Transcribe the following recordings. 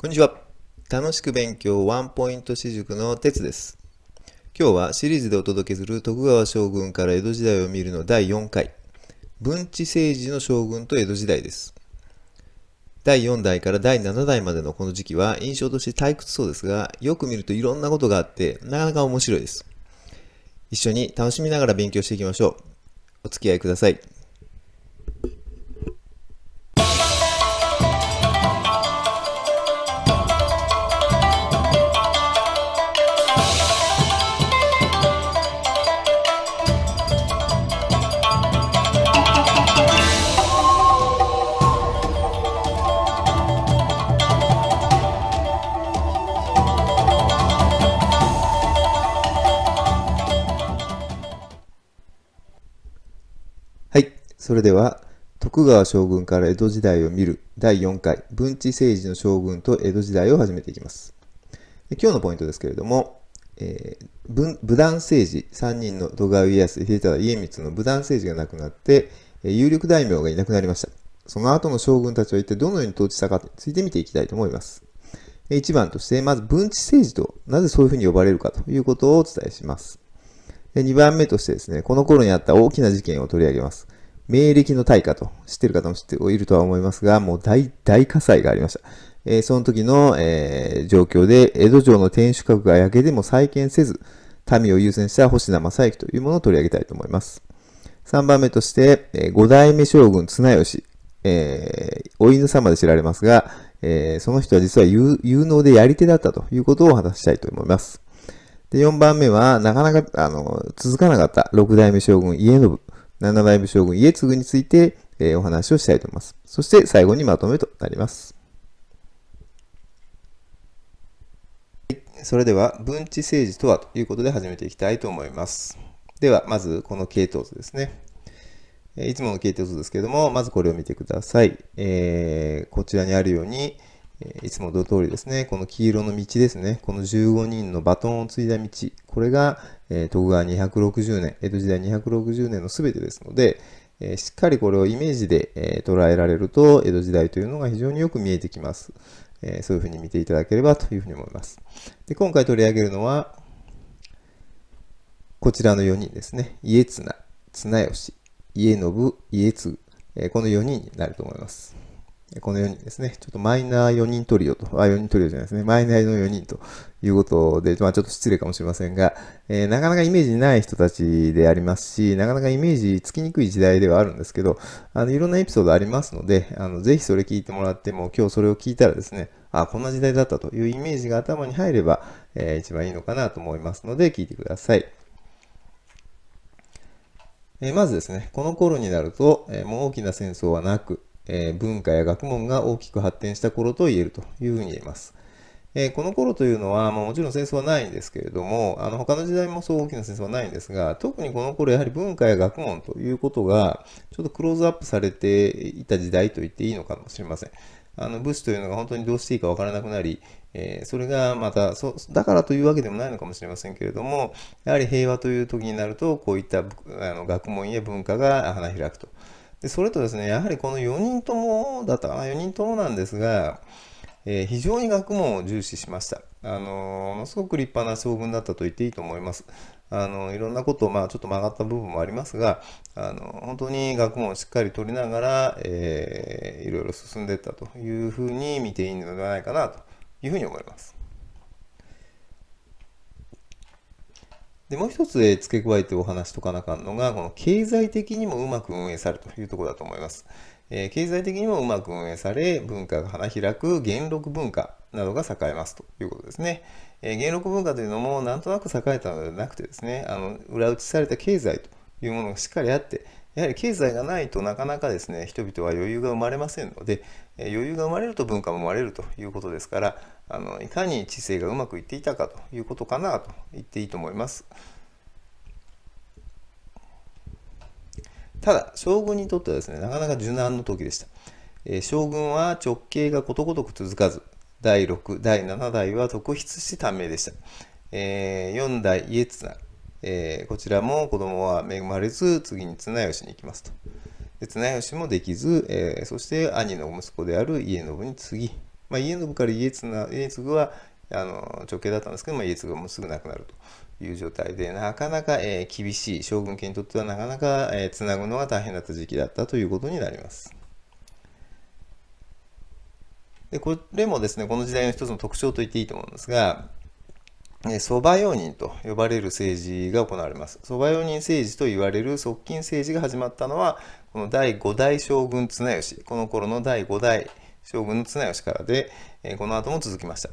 こんにちは。楽しく勉強ワンポイント私塾の哲です。今日はシリーズでお届けする徳川将軍から江戸時代を見るの第4回。文治政治の将軍と江戸時代です。第4代から第7代までのこの時期は印象として退屈そうですが、よく見るといろんなことがあってなかなか面白いです。一緒に楽しみながら勉強していきましょう。お付き合いください。それでは徳川将軍から江戸時代を見る第4回文治政治の将軍と江戸時代を始めていきます今日のポイントですけれども、えー、武断政治3人の戸川家康秀忠家光の武断政治が亡くなって有力大名がいなくなりましたその後の将軍たちは一体どのように統治したかについて見ていきたいと思います1番としてまず文治政治となぜそういうふうに呼ばれるかということをお伝えします2番目としてですねこの頃にあった大きな事件を取り上げます明暦の大火と、知ってる方も知っているとは思いますが、もう大、大火災がありました。えー、その時の、えー、状況で、江戸城の天守閣が焼けても再建せず、民を優先した星名正幸というものを取り上げたいと思います。3番目として、えー、5代目将軍綱吉、えー、お犬様で知られますが、えー、その人は実は有能でやり手だったということを話したいと思います。で4番目は、なかなかあの続かなかった6代目将軍家信。7代目将軍家継ぐについて、えお話をしたいと思います。そして最後にまとめとなります。それでは分治政治とはということで始めていきたいと思います。ではまずこの系統図ですね。いつもの系統図ですけれども、まずこれを見てください。えー、こちらにあるように、いつもの通りですね、この黄色の道ですね、この15人のバトンを継いだ道、これが、えー、徳川260年、江戸時代260年の全てですので、えー、しっかりこれをイメージで、えー、捉えられると、江戸時代というのが非常によく見えてきます。えそういうふうに見ていただければというふうに思います。で今回取り上げるのは、こちらの4人ですね。家綱、綱吉、家信、家継、えこの4人になると思います。この4人ですね。ちょっとマイナー4人トリオと、あ、4人トリオじゃないですね。マイナーの4人ということで、まあちょっと失礼かもしれませんが、えー、なかなかイメージない人たちでありますし、なかなかイメージつきにくい時代ではあるんですけど、あの、いろんなエピソードありますので、あの、ぜひそれ聞いてもらっても、今日それを聞いたらですね、あ、こんな時代だったというイメージが頭に入れば、えー、一番いいのかなと思いますので、聞いてください。えー、まずですね、この頃になると、えもう大きな戦争はなく、え文化や学問が大きく発展した頃と言えるというふうに言えます。えー、この頃というのは、まあ、もちろん戦争はないんですけれどもあの他の時代もそう大きな戦争はないんですが特にこの頃やはり文化や学問ということがちょっとクローズアップされていた時代と言っていいのかもしれません。あの武士というのが本当にどうしていいか分からなくなり、えー、それがまたそだからというわけでもないのかもしれませんけれどもやはり平和という時になるとこういったあの学問や文化が花開くと。でそれとですねやはりこの4人ともだったかな4人ともなんですが、えー、非常に学問を重視しました。あのすごく立派な将軍だったと言っていいと思います。あのいろんなことを、まあ、ちょっと曲がった部分もありますがあの本当に学問をしっかり取りながら、えー、いろいろ進んでいったというふうに見ていいのではないかなというふうに思います。で、もう一つ、付け加えてお話しとかなかんのが、この経済的にもうまく運営されるというところだと思います。え経済的にもうまく運営され、文化が花開く元禄文化などが栄えますということですね。え元禄文化というのもなんとなく栄えたのではなくてですね、あの裏打ちされた経済というものがしっかりあって、やはり経済がないとなかなかですね人々は余裕が生まれませんので余裕が生まれると文化も生まれるということですからあのいかに知性がうまくいっていたかということかなと言っていいと思います。ただ将軍にとってはですねなかなか柔軟の時でした、え将軍は直系がことごとく続かず第6第7代は特筆した短命でした、えー、4代家綱えー、こちらも子供は恵まれず、次に綱吉に行きますと。で綱吉もできず、えー、そして兄の息子である家信に次、まあ、家信から家綱家継はあの直系だったんですけど、まあ、家継がもうすぐ亡くなるという状態でなかなか、えー、厳しい将軍家にとってはなかなか、えー、つなぐのが大変だった時期だったということになります。でこれもですねこの時代の一つの特徴と言っていいと思うんですがそ場容認と呼ばれる政治が行われます。相場容認政治と言われる側近政治が始まったのは、この第5代将軍綱吉、この頃の第5代将軍の綱吉からで、この後も続きました。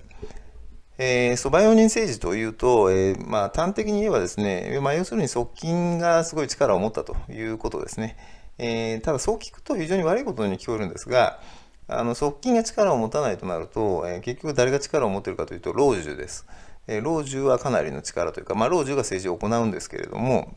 えー、蕎麦用人政治というと、えー、まあ、端的に言えばですね、まあ、要するに側近がすごい力を持ったということですね。えー、ただそう聞くと非常に悪いことに聞こえるんですが、あの側近が力を持たないとなると、えー、結局誰が力を持っているかというと老中です。え老中はかなりの力というか、まあ、老中が政治を行うんですけれども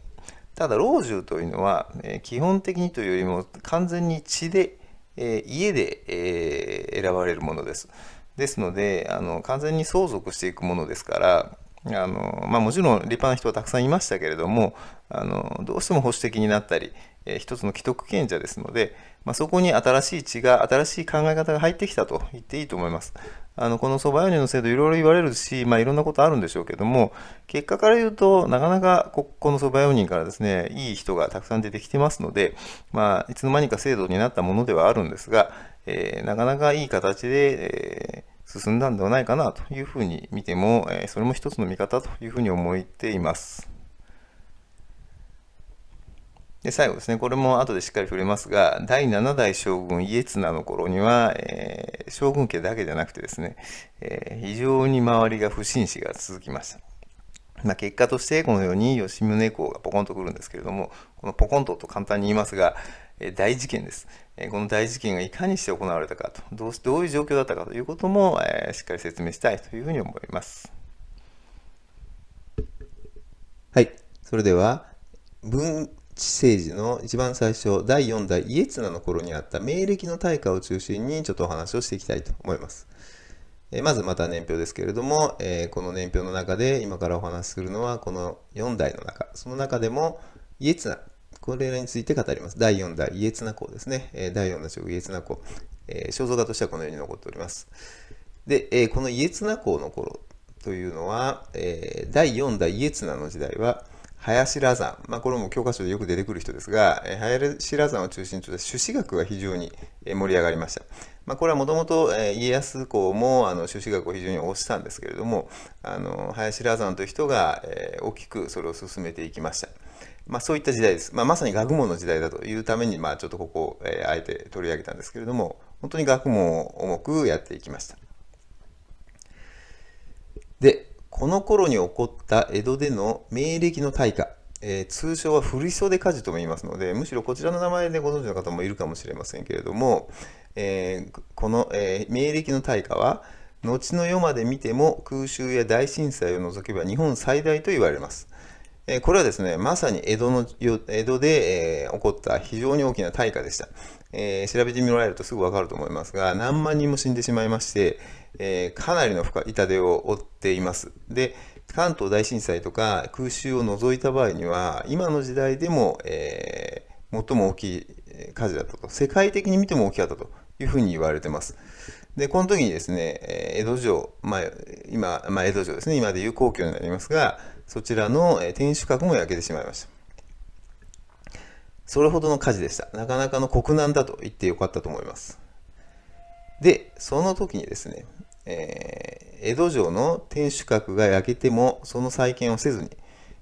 ただ老中というのは、え基本的にというよりも完全に血で、え家で、え選ばれるものです。ですのであの完全に相続していくものですからあの、まあ、もちろん立派な人はたくさんいましたけれどもあのどうしても保守的になったりえー、一つの既得権者ですので、まあ、そこに新しい血が、新しい考え方が入ってきたと言っていいと思います。あのこのソバ輸人の制度、いろいろ言われるし、まあ、いろんなことあるんでしょうけども、結果から言うと、なかなかここのソバ輸人からですね、いい人がたくさん出てきてますので、まあ、いつの間にか制度になったものではあるんですが、えー、なかなかいい形で、えー進んだんではないかなというふうに見ても、えー、それも一つの見方というふうに思っています。で最後ですね、これも後でしっかり触れますが、第7代将軍家綱の頃には、えー、将軍家だけじゃなくてですね、えー、非常に周りが不審死が続きました。まあ、結果としてこのように吉宗公がポコンと来るんですけれども、このポコンとと簡単に言いますが、え大事件です。えこの大事件がいかにして行われたかと、どうどういう状況だったかということも、えしっかり説明したいというふうに思います。はい。それでは、文政治の一番最初第4代家綱の頃にあった明暦の大化を中心にちょっとお話をしていきたいと思います。えまずまた年表ですけれども、えこの年表の中で今からお話しするのはこの4代の中その中でも家綱これらについて語ります。第4代家綱公ですね。え第4代将軍家綱公、え肖像画としてはこのように残っております。で、えこの家綱公の頃というのは、え第4代家綱の時代は林羅山、まあ、これも教科書でよく出てくる人ですが、え林羅山を中心とした朱子学が非常に盛り上がりました。まあ、これはもともと家康公もあの朱子学を非常に推したんですけれどもあの林羅山という人が、え大きくそれを進めていきました。まあ、そういった時代です。まあ、まさに学問の時代だというために、まあ、ちょっとここを、えあえて取り上げたんですけれども本当に学問を重くやっていきました。でこの頃に起こった江戸での明暦の大火、えー、通称は振袖火事とも言いますので、むしろこちらの名前でご存知の方もいるかもしれませんけれども、えー、この、えー、明暦の大火は、後の世まで見ても空襲や大震災を除けば日本最大と言われます。えこれはですね、まさに江戸の江戸で、え起こった非常に大きな大火でした。えー、調べてみられるとすぐわかると思いますが、何万人も死んでしまいまして、えー、かなりの痛手を負っています。で、関東大震災とか空襲を除いた場合には、今の時代でも、えー、最も大きい火事だったと、世界的に見ても大きかったというふうに言われてます。で、この時にですね、江戸城、まあ、今、まあ、江戸城ですね、今でいう皇居になりますが、そちらの天守閣も焼けてしまいました。それほどの火事でした。なかなかの国難だと言ってよかったと思います。で、その時にですね、えー、江戸城の天守閣が焼けてもその再建をせずに、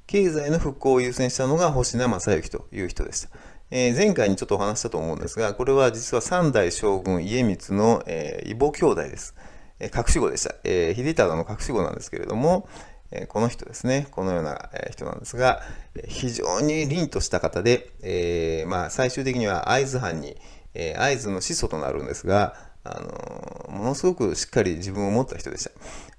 経済の復興を優先したのが星名正幸という人でした。えー、前回にちょっとお話したと思うんですが、これは実は三代将軍家光の、えー、異母兄弟です。え隠し子でした。えー、秀忠の隠し子なんですけれども、えこの人ですね、このような人なんですが、非常に凛とした方で、えー、まあ、最終的には会津藩に、え会津の始祖となるんですが、あのものすごくしっかり自分を持った人でした。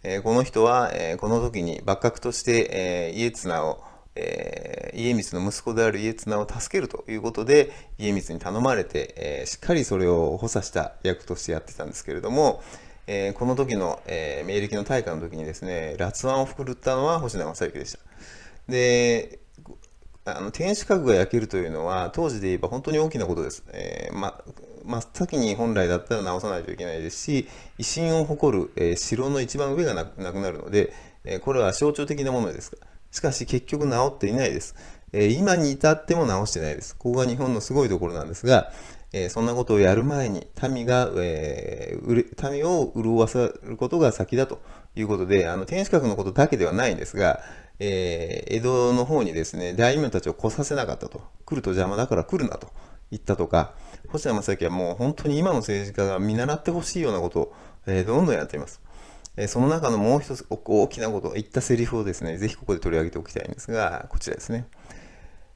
えー、この人は、えー、この時に幕閣として、えー、家綱を、え家光の息子である家綱を助けるということで家光に頼まれて、えしっかりそれを補佐した役としてやってたんですけれども、えー、この時の、えー、明暦の大火の時にですね、辣腕を振るったのは星名正幸でした。で、あの天守閣が焼けるというのは当時で言えば本当に大きなことです。えー、ま真っ先に本来だったら直さないといけないですし威信を誇る、えー、城の一番上がなくなるので、えー、これは象徴的なものですしかし結局治っていないです、え今に至っても直してないですここが日本のすごいところなんですが、えー、そんなことをやる前に民が、えー、民を潤わせることが先だということで、あの天守閣のことだけではないんですが、えー、江戸の方にですね、大名たちを来させなかったと。来ると邪魔だから来るなと言ったとか、星田正明はもう本当に今の政治家が見習ってほしいようなことを、えー、どんどんやっています。えその中のもう一つ大きなこと、言ったセリフをですね、ぜひここで取り上げておきたいんですが、こちらですね。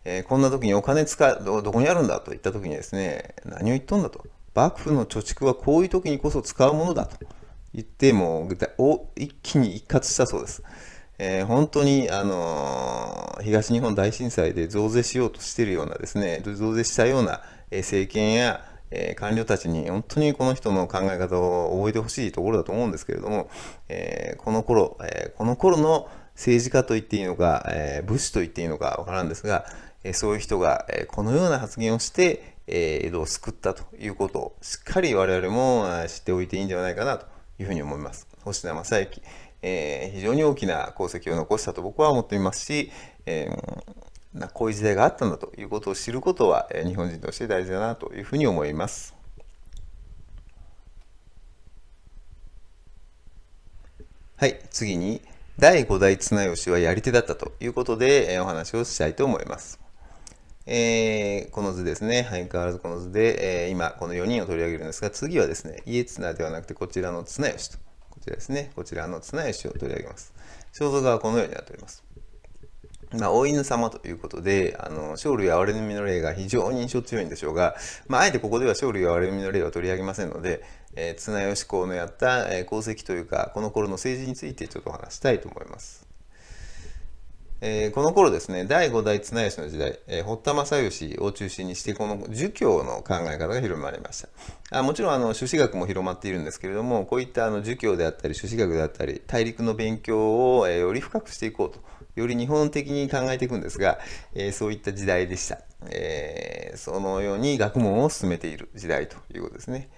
えー、こんな時にお金使う、どこにあるんだと言った時にですね、何を言っとんだと。幕府の貯蓄はこういう時にこそ使うものだと言って、もう一気に一括したそうです。えー、本当に、あのー、東日本大震災で増税しようとしているようなですね、増税したような政権や、え官僚たちに本当にこの人の考え方を覚えてほしいところだと思うんですけれども、えこの頃、えこの頃の政治家と言っていいのか、え武士と言っていいのかわからんですが、そういう人がこのような発言をして、江戸を救ったということをしっかり我々も知っておいていいんではないかなというふうに思います。星名正幸、え非常に大きな功績を残したと僕は思っていますし、えー、こういう時代があったんだということを知ることは日本人として大事だなというふうに思います。はい、次に第5代綱吉はやり手だったということでお話をしたいと思います。えー、この図ですね。はい、変わらずこの図で、えー、今この4人を取り上げるんですが、次はですね、家綱ではなくてこちらの綱吉と、こちらですね、こちらの綱吉を取り上げます。肖像画はこのようになっております。まあ、大犬様ということで、あの、生類憐れみの例が非常に印象強いんでしょうが、まあ、あえてここでは生類憐れみの例は取り上げませんので、えー、綱吉公のやった、え功績というか、この頃の政治についてちょっとお話したいと思います。えー、この頃ですね第5代綱吉の時代、えー、堀田正義を中心にしてこの儒教の考え方が広まりましたあもちろんあの朱子学も広まっているんですけれどもこういったあの儒教であったり朱子学であったり大陸の勉強を、えー、より深くしていこうとより日本的に考えていくんですが、えそういった時代でした、えそのように学問を進めている時代ということですね。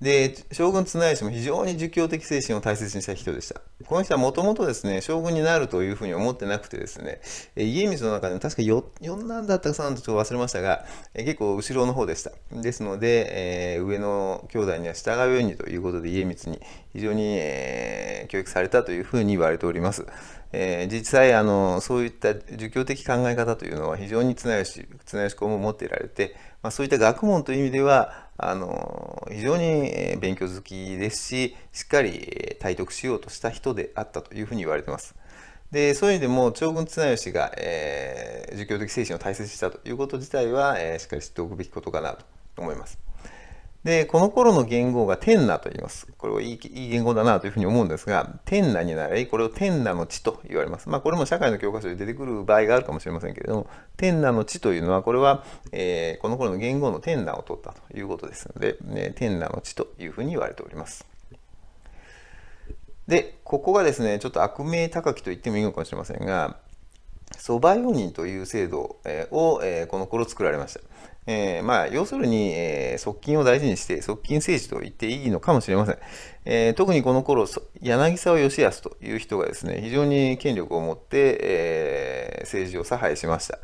で将軍綱吉も非常に儒教的精神を大切にした人でしたこの人はもともとですね将軍になるというふうに思ってなくてですね家光の中でも確か 4, 男だったか3だとちょっと忘れましたが結構後ろの方でしたですので、えー、上の兄弟には従うようにということで家光に非常に、えー、教育されたというふうに言われております、えー、実際あのそういった儒教的考え方というのは非常に綱吉綱吉公も持っていられて、まあ、そういった学問という意味ではあの非常に勉強好きですししっかり体得しようとした人であったというふうに言われてます。でそういう意味でも長軍綱吉が、えー、儒教的精神を大切にしたということ自体は、えー、しっかり知っておくべきことかなと思います。で、この頃の言語が天那と言います。これをいい言語だなというふうに思うんですが、天那になり、これを天那の地と言われます。まあ、これも社会の教科書で出てくる場合があるかもしれませんけれども、天那の地というのは、これは、えー、この頃の言語の天那を取ったということですので、ね、天那の地というふうに言われております。で、ここがですね、ちょっと悪名高きと言ってもいいのかもしれませんが、蕎麦用人という制度をこの頃作られました。えー、まあ、要するに、えー、側近を大事にして、側近政治と言っていいのかもしれません。えー、特にこの頃、柳沢義康という人がですね、非常に権力を持って、えー、政治を差配しました。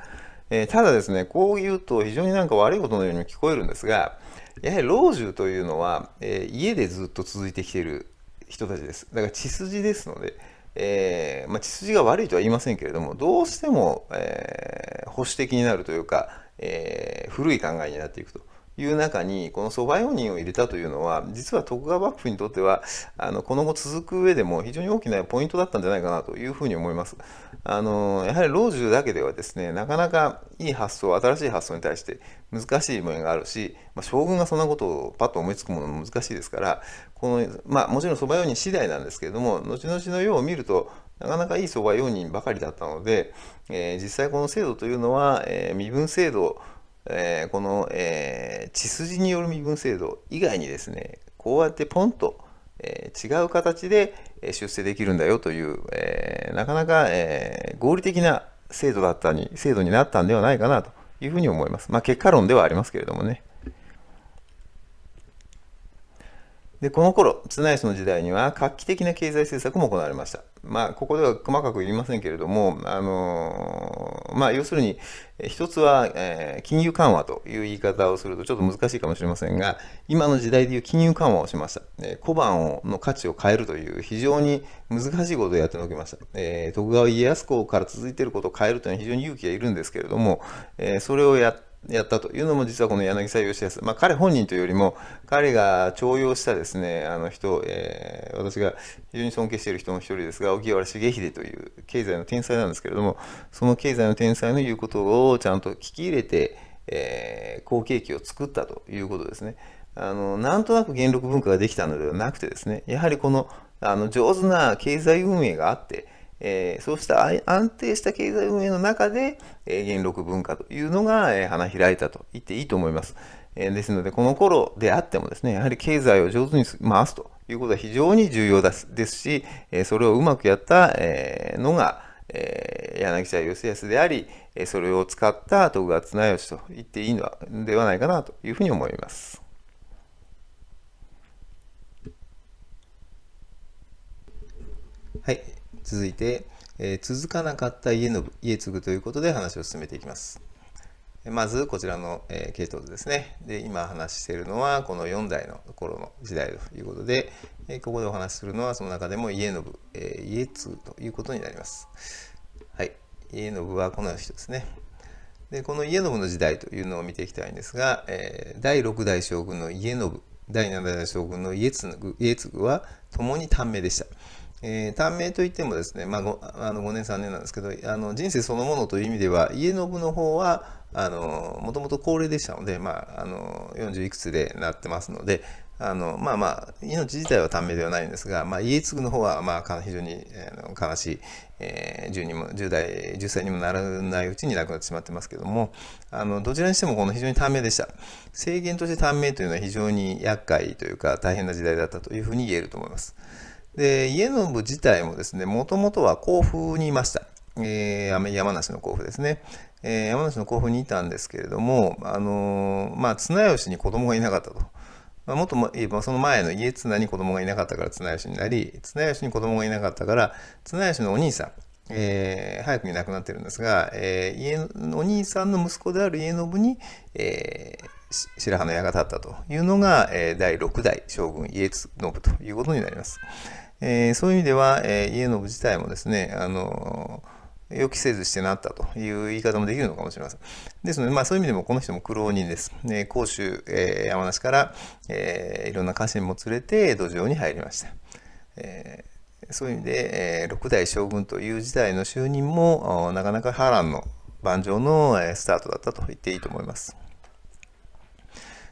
えー、ただですね、こう言うと非常になんか悪いことのように聞こえるんですが、やはり老中というのは、えー、家でずっと続いてきている人たちです。だから血筋ですので、えーまあ、血筋が悪いとは言いませんけれども、どうしても、えー、保守的になるというか、えー、古い考えになっていくと。いう中にこの蘇我用人を入れたというのは実は徳川幕府にとってはあのこの後続く上でも非常に大きなポイントだったんじゃないかなというふうに思います。あのやはり老中だけではですねなかなかいい発想新しい発想に対して難しい面があるし、まあ、将軍がそんなことをパッと思いつくものも難しいですからこの、まあ、もちろん蘇我用人次第なんですけれども後々の世を見るとなかなかいい相場4人ばかりだったので、えー、実際この制度というのは、えー、身分制度、えー、この、え血筋による身分制度以外にですねこうやってポンと、え違う形で出世できるんだよという、えなかなか、え合理的な制度だったに制度になったんではないかなというふうに思います。まあ、結果論ではありますけれどもね。でこの頃綱吉の時代には画期的な経済政策も行われました。まあ、ここでは細かく言いませんけれども、あのまあ、要するに、一つは、えー、金融緩和という言い方をするとちょっと難しいかもしれませんが、今の時代でいう金融緩和をしました。えー、小判をの価値を変えるという非常に難しいことをやってのけました。えー、徳川家康公から続いていることを変えるというのは非常に勇気がいるんですけれども、えー、それをやってやったというのも実はこの柳沢義康、まあ、彼本人というよりも彼が重用したですねあの人、えー、私が非常に尊敬している人の一人ですが荻原重秀という経済の天才なんですけれどもその経済の天才の言うことをちゃんと聞き入れて、えー、好景気を作ったということですねあのなんとなく元禄文化ができたのではなくてですねやはりこのあの上手な経済運営があってえー、そうした安定した経済運営の中で、えー、元禄文化というのが、えー、花開いたと言っていいと思います。えー、ですので、この頃であってもですね、やはり経済を上手に回すということは非常に重要ですですし、えー、それをうまくやった、えー、のが、えー、柳沢義康であり、えそれを使った徳川綱吉と言っていいのではないかなというふうに思います。はい、続いて、え続かなかった家の家継ぐということで話を進めていきます。まずこちらの、え系統図ですね。で今話しているのはこの4代の頃の時代ということで、えここでお話しするのはその中でも家信、え家継ということになります。はい、家信はこの人ですね。でこの家信の時代というのを見ていきたいんですが、え第6代将軍の家信第7代将軍の家継家継は共に短命でした。えー、短命といってもですね、まあ、5, あの5年3年なんですけどあの人生そのものという意味では家信の方はもともと高齢でしたので、まあ、あの40いくつでなってますのであのまあまあ命自体は短命ではないんですが、まあ、家継ぐの方はまあ非常に、えー、悲しい、えー、10, も10代10歳にもならないうちに亡くなってしまってますけどもあのどちらにしてもこの非常に短命でした制限として短命というのは非常に厄介というか大変な時代だったというふうに言えると思います。で、家信自体もですね、もともとは甲府にいました。えー、山梨の甲府ですね、えー、山梨の甲府にいたんですけれども、あのー、まあ、綱吉に子供がいなかったと。まあ、もっと言えばその前の家綱に子供がいなかったから綱吉になり綱吉に子供がいなかったから綱吉のお兄さん、えー、早くに亡くなってるんですが、えー、家お兄さんの息子である家信に、えー、白羽の矢が立ったというのが、第6代将軍家信ということになります。えー、そういう意味では、えー、家信自体もですね、あの予期せずしてなったという言い方もできるのかもしれません。ですので、まあ、そういう意味でもこの人も苦労人です。ね、甲州、えー、山梨から、えー、いろんな家臣も連れて土壌に入りました。えー、そういう意味で、えー、6代将軍という時代の就任もなかなか波乱の盤上のスタートだったと言っていいと思います。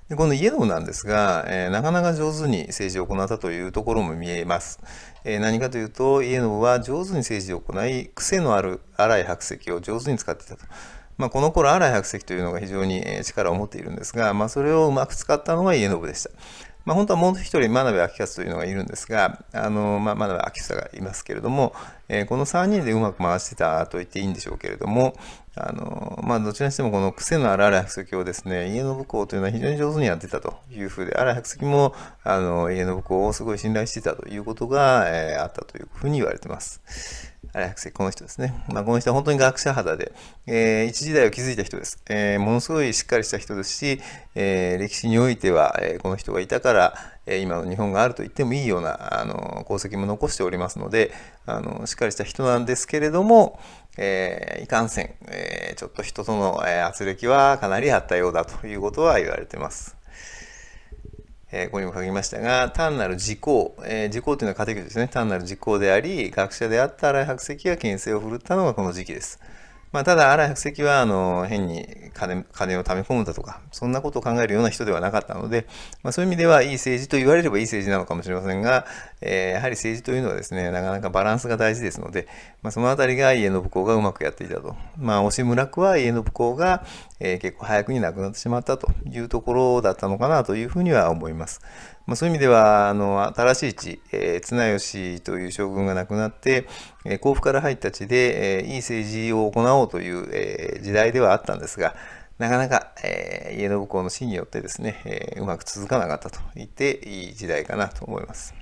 でこのイエローなんですが、えー、なかなか上手に政治を行ったというところも見えます。えー、何かというと、イエローは上手に政治を行い、癖のある荒い白石を上手に使っていたと。まあ、この頃、荒い白石というのが非常に力を持っているんですが、まあ、それをうまく使ったのが家信でした。まあ、本当はもう一人真鍋明勝というのがいるんですが、あのまあ、真鍋明久がいますけれども、えー、この3人でうまく回してたと言っていいんでしょうけれども、あのまあ、どちらにしてもこの癖のある荒百石をですね、家信公というのは非常に上手にやってたというふうで、荒白石もあの家信公をすごい信頼してたということが、えー、あったというふうに言われています。あれ、ッこの人ですね。まあ、この人は本当に学者肌で、えー、一時代を築いた人です、えー、ものすごいしっかりした人ですし、えー、歴史においては、えこの人がいたから、え今の日本があると言ってもいいようなあの功績も残しておりますのであの、しっかりした人なんですけれども、えいかんせん、えちょっと人との、えー、圧力はかなりあったようだということは言われてます。えここにも書きましたが、単なる時効、えー、時効というのは家庭教師ですね、単なる時効であり、学者であった荒井白石が牽制を振るったのがこの時期です。まあ、ただ、荒い白石は、あの、変に金金を貯め込むだとか、そんなことを考えるような人ではなかったので、まあ、そういう意味では、いい政治と言われればいい政治なのかもしれませんが、えー、やはり政治というのはですね、なかなかバランスが大事ですので、まあ、そのあたりが家の不幸がうまくやっていたと。まあ、押村区は家不幸が、えー、結構早くに亡くなってしまったというところだったのかなというふうには思います。まあ、そういう意味ではあの新しい地、えー、綱吉という将軍が亡くなって、えー、甲府から入った地で、えー、いい政治を行おうという、えー、時代ではあったんですがなかなか、えー、家信公の死によってですね、えー、うまく続かなかったと言っていい時代かなと思います。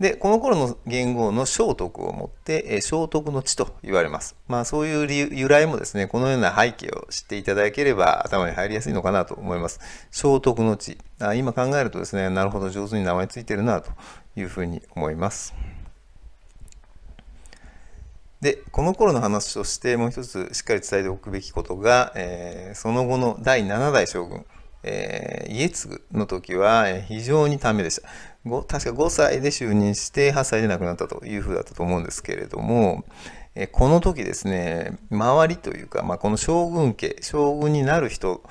で、この頃の元号の聖徳をもって、え聖徳の地と言われます。まあそういう由来もですね、このような背景を知っていただければ頭に入りやすいのかなと思います。聖徳の地。あ今考えるとですね、なるほど上手に名前ついてるなというふうに思います。で、この頃の話としてもう一つしっかり伝えておくべきことが、えー、その後の第7代将軍、えー、家継の時は非常にためでした。5確か5歳で就任して8歳で亡くなったというふうだったと思うんですけれども、えこの時ですね周りというか、まあ、この将軍家将軍になる人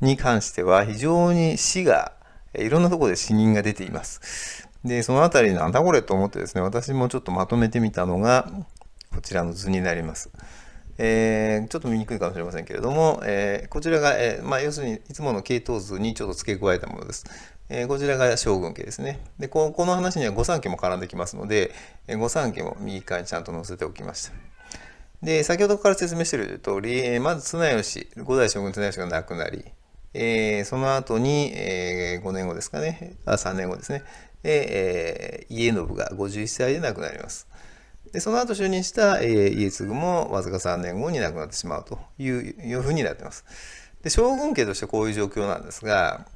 に関しては非常に死がいろんなところで死人が出ています。でその辺りなんだこれと思ってですね私もちょっとまとめてみたのがこちらの図になります。えー、ちょっと見にくいかもしれませんけれども、えー、こちらが、えー、まあ、要するにいつもの系統図にちょっと付け加えたものです。えー、こちらが将軍家ですね。で、ここの話には御三家も絡んできますので、えー、御三家も右側にちゃんと載せておきました。で、先ほどから説明している通り、えー、まず綱吉、五代将軍綱吉が亡くなり、えー、その後に、えー、5年後ですかね、あ、3年後ですね、えー、家信が51歳で亡くなります。でその後就任した、えー、家継もわずか3年後に亡くなってしまうといういうふうになってます。で将軍家としてこういう状況なんですが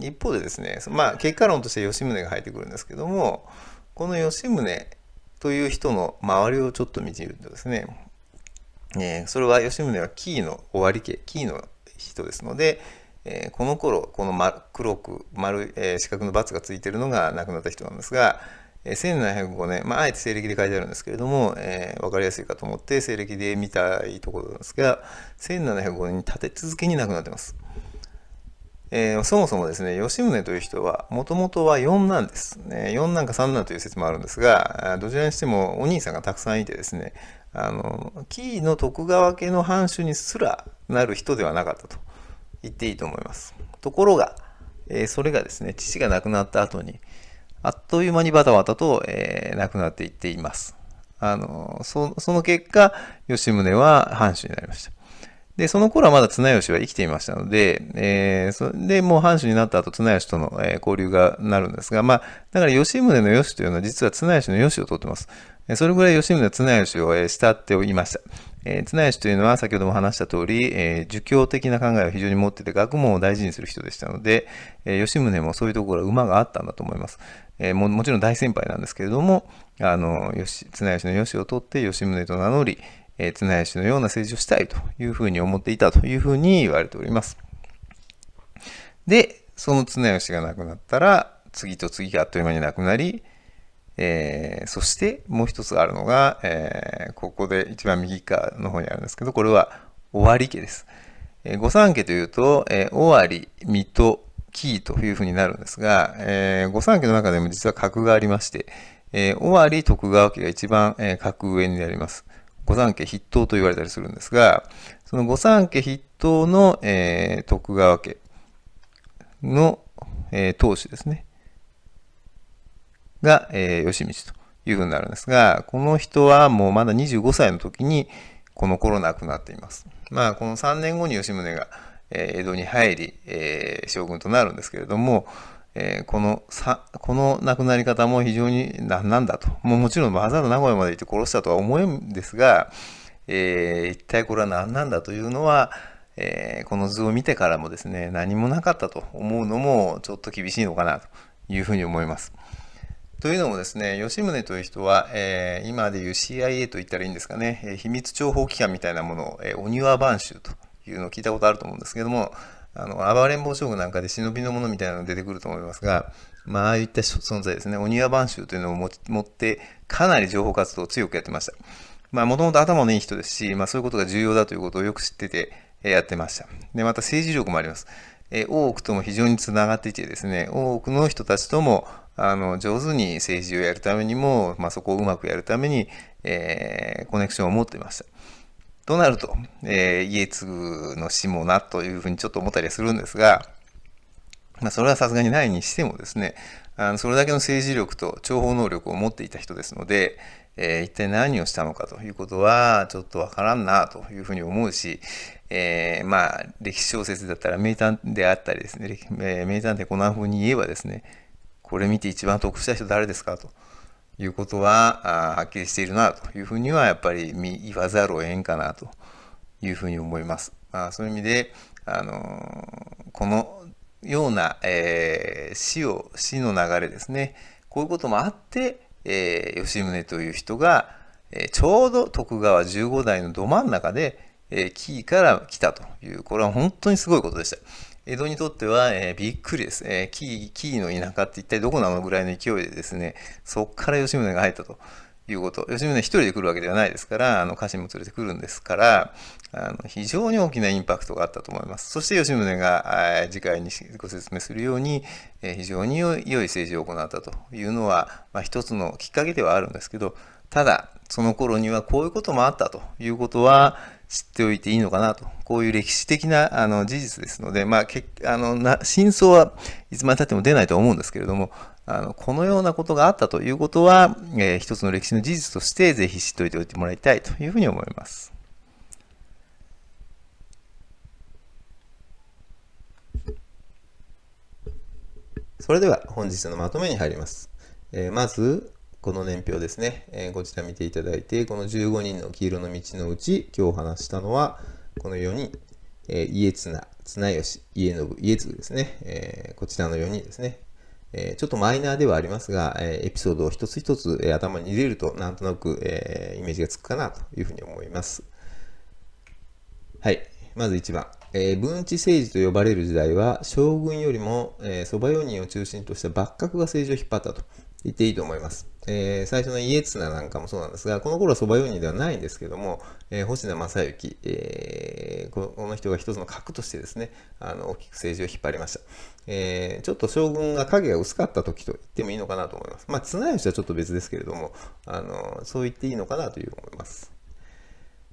一方でですね、まあ、結果論として吉宗が入ってくるんですけどもこの吉宗という人の周りをちょっと見てみるとですね、えー、それは吉宗は紀伊の終わり家紀伊の人ですので、えー、この頃この黒く丸、えー、四角の×がついてるのが亡くなった人なんですが、えー、1705年、まあ、あえて西暦で書いてあるんですけれども、えー、分かりやすいかと思って西暦で見たいところなんですが1705年に立て続けに亡くなってます。えー、そもそもですね、吉宗という人は、もともとは四男です、ね。四男か三男という説もあるんですが、どちらにしてもお兄さんがたくさんいてですね、あの、紀伊の徳川家の藩主にすらなる人ではなかったと言っていいと思います。ところが、えー、それがですね、父が亡くなった後に、あっという間にバタバタと、えー、亡くなっていっています。あの、その結果、吉宗は藩主になりました。で、その頃はまだ綱吉は生きていましたので、えー、そで、もう藩主になった後、綱吉との、え交流がなるんですが、まあ、だから吉宗の吉というのは実は綱吉の吉を取ってます。それぐらい吉宗は綱吉を、え慕っていました。えー、綱吉というのは先ほども話した通り、えー、儒教的な考えを非常に持ってて学問を大事にする人でしたので、えー、吉宗もそういうところは馬があったんだと思います。えー、ももちろん大先輩なんですけれども、あの、吉綱吉の吉を取って吉宗と名乗り、えー、綱吉のような政治をしたいというふうに思っていたというふうに言われております。で、その綱吉が亡くなったら、次と次があっという間に亡くなり、えー、そしてもう一つあるのが、えー、ここで一番右側の方にあるんですけど、これは尾張家です。えー、御三家というと、えー、尾張、水戸、紀伊というふうになるんですが、えー、御三家の中でも実は格がありまして、えー、尾張徳川家が一番、えー、格上になります。御三家筆頭と言われたりするんですが、その御三家筆頭の、えー、徳川家の、えー、当主ですね、が、えー、義道というふうになるんですが、この人はもうまだ25歳の時に、この頃亡くなっています。まあ、この3年後に吉宗が、え江戸に入り、え将軍となるんですけれども、えー、このさ、この亡くなり方も非常に何なんだと。もうもちろんわざわざ名古屋まで行って殺したとは思うんですが、えー、一体これは何なんだというのは、えー、この図を見てからもですね、何もなかったと思うのもちょっと厳しいのかなというふうに思います。というのもですね、吉宗という人は、えー、今でいう CIA と言ったらいいんですかね、えー、秘密情報機関みたいなものを、えー、お庭番衆というのを聞いたことあると思うんですけども、あの暴れん坊将軍なんかで忍びのものみたいなの出てくると思いますが、まあ、ああいった存在ですね、お庭番衆というのを持って、かなり情報活動を強くやってました。まあ、もともと頭のいい人ですし、まあ、そういうことが重要だということをよく知っててやってました。で、また政治力もあります。え多くとも非常につながっていてですね、多くの人たちともあの上手に政治をやるためにも、まあ、そこをうまくやるために、えー、コネクションを持っていました。となると、えー、家継ぐの死もなというふうにちょっと思ったりはするんですが、まあ、それはさすがにないにしてもですねあのそれだけの政治力と諜報能力を持っていた人ですので、えー、一体何をしたのかということはちょっとわからんなというふうに思うし、えー、まあ歴史小説だったら名探であったりですね、えー、名探偵コナン風に言えばですねこれ見て一番得した人誰ですかと。いうことははっきりしているなというふうにはやっぱり言わざるを得んかなというふうに思います。まあ、そういう意味で、あのこのような、えー、死を死の流れですねこういうこともあって、えー、吉宗という人が、えー、ちょうど徳川15代のど真ん中で、えー、紀伊から来たというこれは本当にすごいことでした。江戸にとっては、えー、びっくりです、えー、紀の田舎って一体どこなのぐらいの勢いでですねそっから吉宗が入ったということ吉宗一人で来るわけではないですからあの家臣も連れてくるんですからあの非常に大きなインパクトがあったと思いますそして吉宗が、次回にご説明するように、えー、非常に良い政治を行ったというのは、まあ、一つのきっかけではあるんですけどただその頃にはこういうこともあったということは知っておいていいのかなと、こういう歴史的なあの事実ですので、まあ、けあのな真相はいつまでたっても出ないと思うんですけれども、あのこのようなことがあったということは、えー、一つの歴史の事実として、ぜひ知っておいておいてもらいたいというふうに思います。それでは本日のまとめに入ります。えー、まず、この年表ですね、えー、こちら見ていただいて、この15人の黄色の道のうち、今日話したのは、この4人、えー、家綱、綱吉、家信、家継ですね、えー、こちらの4人ですね。えー、ちょっとマイナーではありますが、えエピソードを一つ一つ、え頭に入れると、なんとなく、えイメージがつくかなというふうに思います。はい、まず1番。えー、文治政治と呼ばれる時代は将軍よりも、えー、蕎麦用人を中心とした幕閣が政治を引っ張ったと言っていいと思います。えー、最初の家綱なんかもそうなんですが、この頃は蕎麦用人ではないんですけども、えー、星名正幸、えー、この人が一つの核としてですね、あの大きく政治を引っ張りました。えー、ちょっと将軍が影が薄かった時と言ってもいいのかなと思います。まあ、綱吉はちょっと別ですけれども、あのそう言っていいのかなという思います。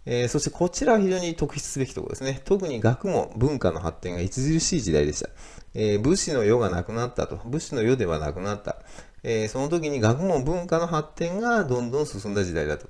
えー、そしてこちらは非常に特筆すべきところですね。特に学問、文化の発展が著しい時代でした。えー、武士の世がなくなったと。武士の世ではなくなった。えー、その時に学問文化の発展がどんどん進んだ時代だと。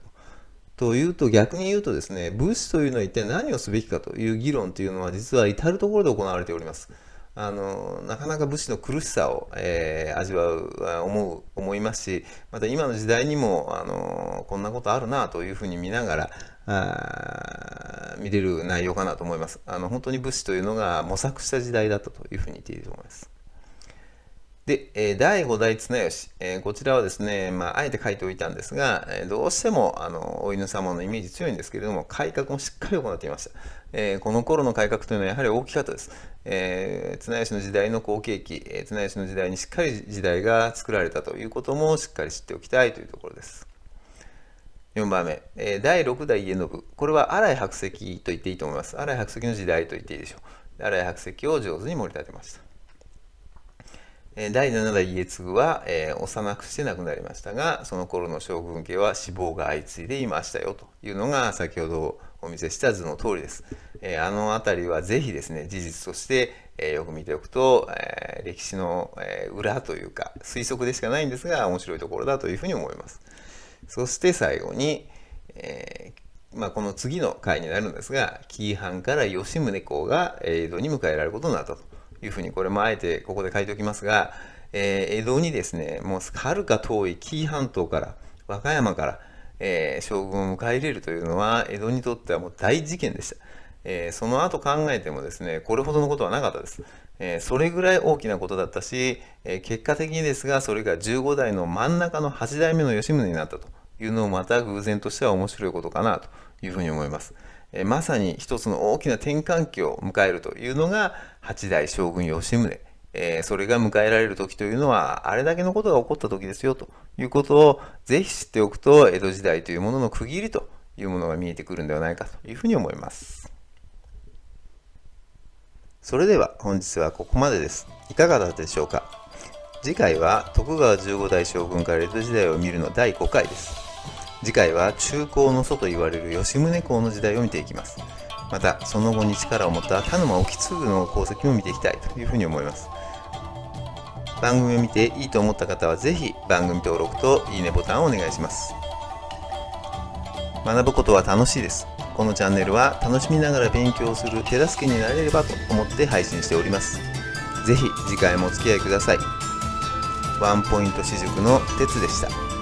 というと逆に言うとですね武士というのは一体何をすべきかという議論というのは実は至る所で行われております。あのなかなか武士の苦しさを、えー、味わう思う思いますしまた今の時代にもあのこんなことあるなというふうに見ながらあ見れる内容かなと思います。あの本当に武士というのが模索した時代だったというふうに言っていいと思います。で、え第5代綱吉、えこちらはですね、まあ、あえて書いておいたんですが、えどうしてもあのお犬様のイメージ強いんですけれども改革もしっかり行っていました、えこの頃の改革というのはやはり大きかったです、え綱吉の時代の好景気、え綱吉の時代にしっかり時代が作られたということもしっかり知っておきたいというところです4番目、え第6代家信これは新井白石と言っていいと思います新井白石の時代と言っていいでしょう新井白石を上手に盛り立てました第7代家継は、えー、幼くして亡くなりましたがその頃の将軍家は死亡が相次いでいましたよというのが先ほどお見せした図の通りです。えー、あの辺りは是非ですね事実として、えー、よく見ておくと、え歴史の、え裏というか推測でしかないんですが面白いところだというふうに思います。そして最後に、えまあ、この次の回になるんですが紀伊藩から吉宗公が江戸に迎えられることになったと。いうふうにこれもあえてここで書いておきますが、えー、江戸にですねもうはるか遠い紀伊半島から和歌山から、えー、将軍を迎え入れるというのは江戸にとってはもう大事件でした。えー、その後考えてもですねこれほどのことはなかったです、えー、それぐらい大きなことだったし、えー、結果的にですがそれが15代の真ん中の8代目の吉宗になったというのもまた偶然としては面白いことかなというふうに思います、えまさに一つの大きな転換期を迎えるというのが8代将軍吉宗、えー、それが迎えられる時というのはあれだけのことが起こった時ですよということをぜひ知っておくと江戸時代というものの区切りというものが見えてくるんではないかというふうに思います。それでは本日はここまでです。いかがだったでしょうか次回は徳川15代将軍から江戸時代を見るの第5回です。次回は中高の祖と言われる吉宗公の時代を見ていきますまたその後に力を持った田沼意次の功績も見ていきたいというふうに思います番組を見ていいと思った方は是非番組登録といいねボタンをお願いします学ぶことは楽しいですこのチャンネルは楽しみながら勉強する手助けになれればと思って配信しております是非次回もお付き合いくださいワンポイント私塾のてつでした。